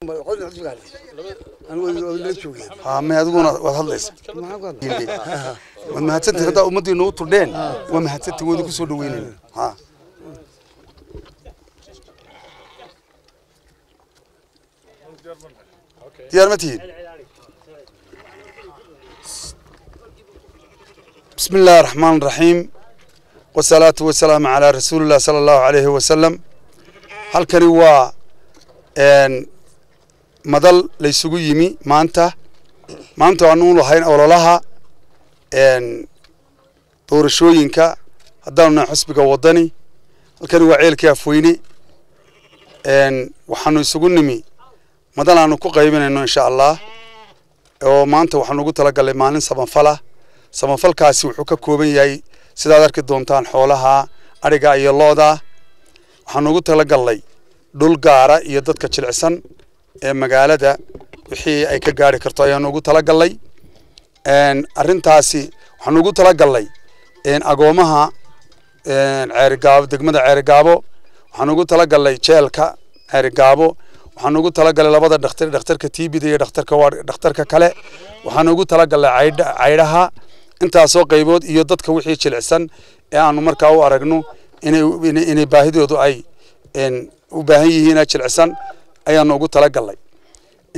adiguna waad hadlaysa waad mahadsantii haddaa ummaddiina u tuldheen waa mahadsantii waada ku soo dhaweynayna diyaar ma tihiin بسم الله الرحمن الرحيم والصلاة والسلام على رسول الله صلى الله عليه وسلم هل كان madal laysugu yimi maanta maanta waanu lahayn ololaha doorashooyinka haddaanu nahay xusbiga waddani halkani waa ceelkii afweyne waxaanu isugu nimi madal aanu ku qaybinayno insha allah oo maanta waxaanu ugu talagalnay maalin samanfala samanfalkaasi wuxuu ka kooban yahay sidaad arki doontaan xoolaha ariga iyo looda waxaanu ugu talagalnay dhul gaara iyo dadka jilicsan ee magaalada wixii ay ka gaari karto ayaan ugu talagalnay arintaasi waxaan ugu talagalnay agoomaha ceerigaabo degmada ceerigaabo waxaan ugu talagalnay jeelka ceerigaabo waxaan ugu talagalnay labada dhakhtar dhakhtarka tibida iyo dhakhtarka dhakhtarka kale waxaan ugu talagalnay caydha caydhaha intaasoo qaybood iyo dadka wixii jilicsan ee aanu markaa u aragno inay inay baahidoodu ay u baahan yihiin jilicsan ayaa noogu talagalay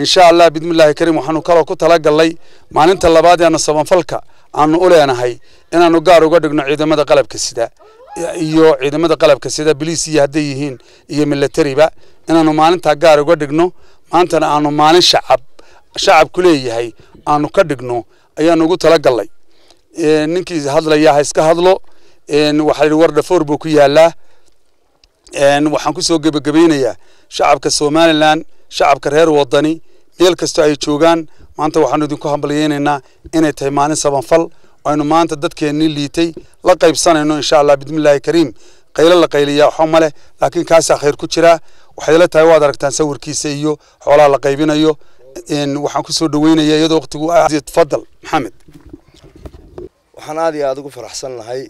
insha allah bismillaahi kariim waxaanu kaloo ku talagalnay maalinta labaad eena sabanfalka aanu u leenahay inaanu gaar uga dhigno ciidamada qalabka sida iyo ciidamada qalabka sida biliis iyo hadday yihiin iyo milatariba inaanu maalintaa gaar uga dhigno maantana aanu maalin shacab shacabku leeyahay aanu ka dhigno ayaanu ugu talagalnay ninkii hadlaya ha iska hadlo waxaa yidhi war buu ku yaalaa waxaan kusoo gebagabaynayaa shacabka somalilan shacabka reer wadani meel kasto ay joogaan maanta waxaanu idinku hambalyeynaynaa inay tahay maalin sabanfal aynu maanta dadkeennii liitay la qaybsanayno insha allah bismillaahi kariim qaylo la qayliyaa waxba ma laakiin kaasaa khayr ku jiraa waxay la tahay waad aragtaan sawirkiisa iyo xoolaha la qaybinayo waxaan kusoo soo dhaweynaya iyadoo waqtigu tafadal ah. maxamed waxaan aad iyo aada ugu faraxsan nahay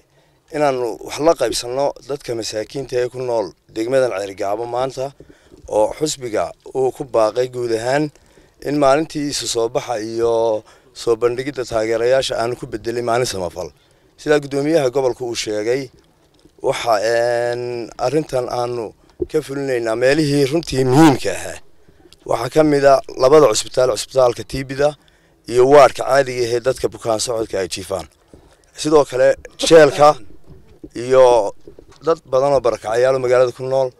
inaanu wax la qaybsanno dadka masaakiinta ee ku nool degmadan cergaabo maanta oo xusbiga uu ku baaqay guud ahaan in maalintii isu soo baxa iyo soo bandhigidda taageerayaasha aanu ku bedelay maalin samafal sidaa guddoomiyaha gobolka uu sheegay waxa arintan aanu ka fulinaynaa meelihii runtii muhiimka ahaa waxaa ka mid a ah labada cusbitaal cusbitaalka tibida iyo waadhka caadiga ahee dadka bukaan socodka ay jiifaan sidoo kale jeelka iyo dad badanoo oo barakacayaalo magaalada ku nool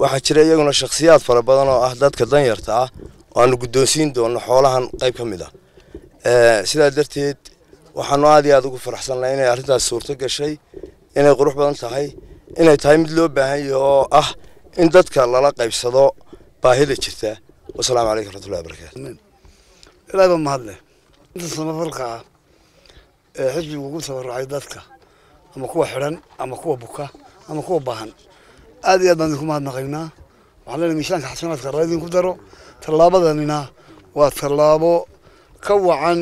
waxaa jira iyaguna shaksiyaad fara badan oo ah dadka danyarta ah oo aanu guddoonsiin doonno xoolahan qayb ka mid ah eh, sidaa darteed waxaanu aad iyo aad ugu faraxsannahay inay arrintaas suurto gashay inay qurux badan tahay inay tahay mid loo baahan yaho oo ah in dadka lala qaybsado baahida jirta wasalaamu calaykum raxmatullahi wabarakatu ilaah baa mahadleh inta samafalka ah ee eh, xisbigu ugu tabarrucay dadka ama kuwa xidhan ama kuwa buka ama kuwa baahan aad iyo aad baan idinku mahadnaqaynaa waxaan leenahay miisaanka xasanaadka rala idinku daro tallaabadanina waa tallaabo ka wacan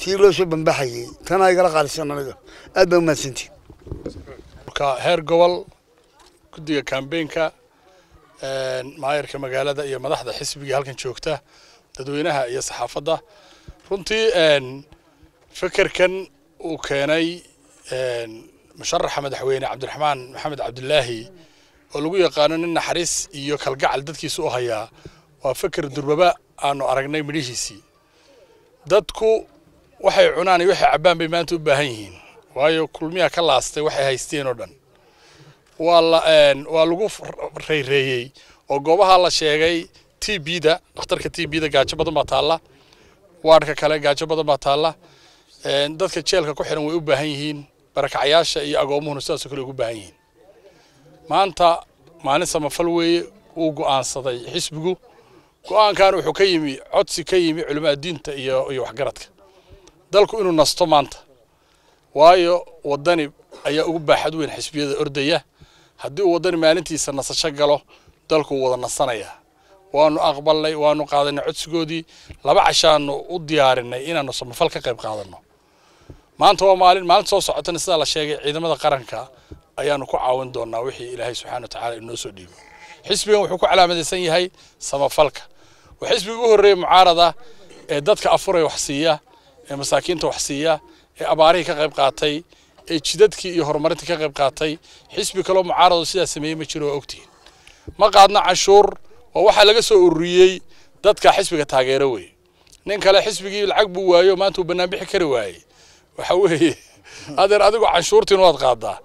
tii loo soo bambaxayay tanaa igala qaalisan aniga aad baa umahadsantiin marka heer gobol guddiga kambeynka maayarka magaalada iyo madaxda xisbiga halkan joogta dadweynaha iyo saxaafadda runtii fekerkan uu keenay musharaxa madaxweyne cabdiraxmaan maxamed cabdilaahi oo lagu yaqaano nin naxariis iyo kalgacal dadkiisa u hayaa waa faker durbaba aanu aragnay midhihiisii dadku waxay cunaan iyo waxay cabbaan bay maanta u baahan yihiin waayo kulmiyaa ka laastay waxay haysteen oo dhan waa la waa lagu reyreeyey oo goobaha la sheegay t b da dhakhtarka t b gaajo badan baa taalla waadhka kale gaajo badan baa taalla dadka jeelka ku xidhan way u baahan yihiin barakacyaasha iyo agoommuhuna sidaasoo kale ugu baahan yihiin maanta maalin samafal weeye wuu go'aansaday xisbigu go-aankan wuxuu ka yimi codsi ka yimi culimmada diinta iyo iyo waxgaradka dalku inuu nasto maanta waayo waddani ayaa ugu baaxad weyn xisbiyada ordaya haddii uu waddani maalintiisa nasasho galo dalkuu wada nasanayaa waanu aqbalnay waanu qaadanay codsigoodii laba cashaanu u diyaarinay inaannu samafal ka qayb qaadanno maanta waa maalin maalin soo socotana sidaa la sheegay ciidamada qaranka ayaanu ku caawin doonaa wixii ilaahay subxana wa tacaala inoo soo dhiibo xisbigan wuxuu ku calaamadaysan yahay samafalka waa xisbiga ugu horreeyey mucaarada ee dadka afuraya wax siiya ee masaakiinta wax siiya ee abaarihii ka qayb qaatay ee jidadkii iyo horumarintii ka qayb qaatay xisbi kaloo mucaarado sidaa sameeyey ma jiro waa ogtihiin ma qaadna canshuur waa waxaa laga soo ururiyey dadka xisbiga taageero weeye nin kale xisbigii lacag buu waayo maanta uu bannaan kari waayey waxa weeye adeer adigu canshuurtiina waad qaadaa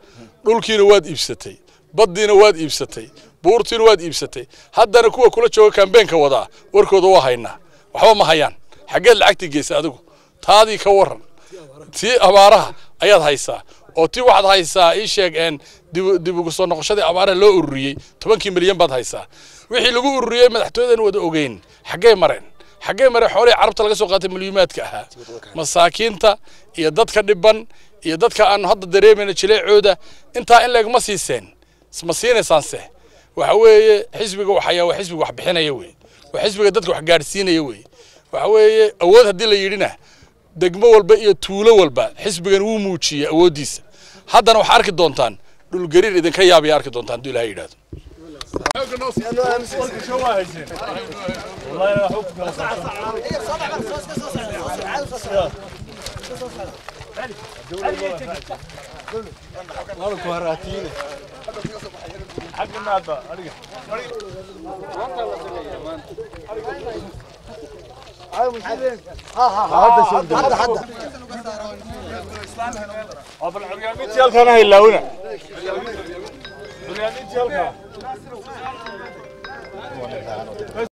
dhulkiina waad iibsatay baddiina waad iibsatay buurtiina waad iibsatay haddana kuwa kula jooga kambeenka wadaa warkooda waa haynaa waxba ma hayaan xaggeed lacagtii geysa adigu taadii ka waran tii abaaraha ayaad haysaa oo tii waxaad haysaa ii sheeg dib ugu soo noqoshadii abaaraha loo ururiyey tobankii milyan baad haysaa wixii lagu ururiyey madaxtooyadan wada ogeyn xaggay mareen xaggay mareen xoolihii carabta laga soo qaatay milyuumaadka ahaa masaakiinta iyo dadka dhibban يددك أن هذا دري من شلي عودة أنت إن لك مسيسين مسيين سانسه وحوي حزب جو حياة وحزب جو حبحنا يوي وحزب جددك وحجارسين يوي وحوي أول هدي اللي يرينا دقمة والبقية طولة والبا حزب جن هو موتشي أوديس هذا نو حركة دونتان دول قرير إذا كان يابي حركة دونتان دول هيدا الله يرحمك الله مالك وهراتينا حق النادى ارجع هذا هذا أبو العريانيت يلقى أنا إلا هنا العريانيت يلقى